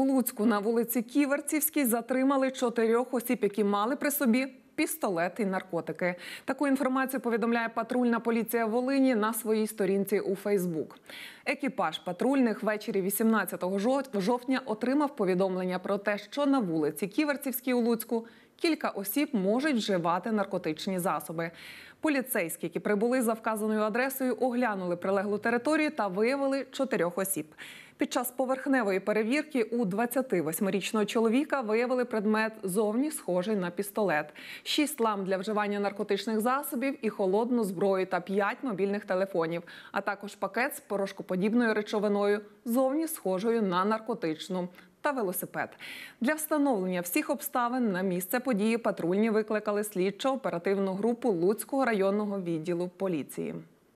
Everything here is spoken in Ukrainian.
У Луцьку на вулиці Ківерцівській затримали чотирьох осіб, які мали при собі пістолети і наркотики. Таку інформацію повідомляє патрульна поліція Волині на своїй сторінці у Фейсбук. Екіпаж патрульних ввечері 18 жовтня отримав повідомлення про те, що на вулиці Ківерцівській у Луцьку. Кілька осіб можуть вживати наркотичні засоби. Поліцейські, які прибули за вказаною адресою, оглянули прилеглу територію та виявили чотирьох осіб. Під час поверхневої перевірки у 28-річного чоловіка виявили предмет зовні схожий на пістолет, шість лам для вживання наркотичних засобів і холодну зброю та п'ять мобільних телефонів, а також пакет з порошкоподібною речовиною, зовні схожою на наркотичну. Та велосипед для встановлення всіх обставин на місце події патрульні викликали слідчо оперативну групу Луцького районного відділу поліції.